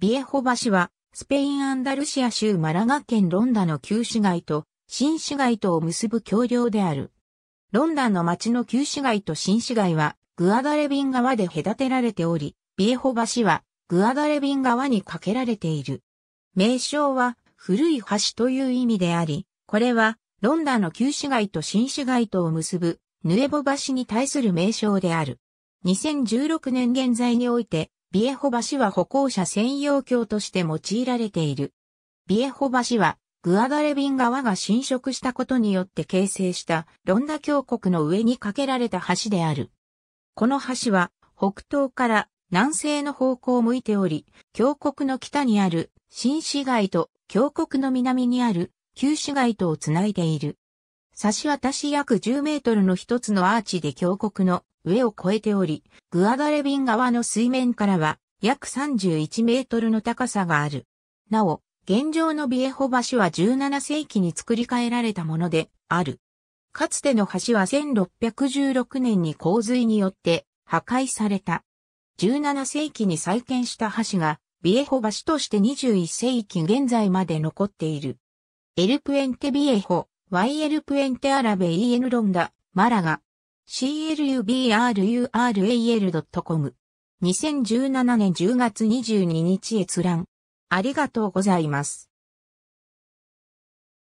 ビエホ橋は、スペイン・アンダルシア州マラガ県ロンダの旧市街と新市街とを結ぶ橋梁である。ロンダの町の旧市街と新市街は、グアダレビン川で隔てられており、ビエホ橋は、グアダレビン川に架けられている。名称は、古い橋という意味であり、これは、ロンダの旧市街と新市街とを結ぶ、ヌエボ橋に対する名称である。2016年現在において、ビエホ橋は歩行者専用橋として用いられている。ビエホ橋は、グアダレビン川が浸食したことによって形成したロンダ峡谷の上に架けられた橋である。この橋は北東から南西の方向を向いており、峡谷の北にある新市街と峡谷の南にある旧市街とをつないでいる。差し渡し約10メートルの一つのアーチで峡谷の上を越えており、グアダレビン側の水面からは約31メートルの高さがある。なお、現状のビエホ橋は17世紀に作り変えられたものである。かつての橋は1616年に洪水によって破壊された。17世紀に再建した橋が、ビエホ橋として21世紀現在まで残っている。エルプエンテビエホ YL プエンテアラベ EN ロンダ、マラガ。clubrural.com。2017年10月22日閲覧。ありがとうございます。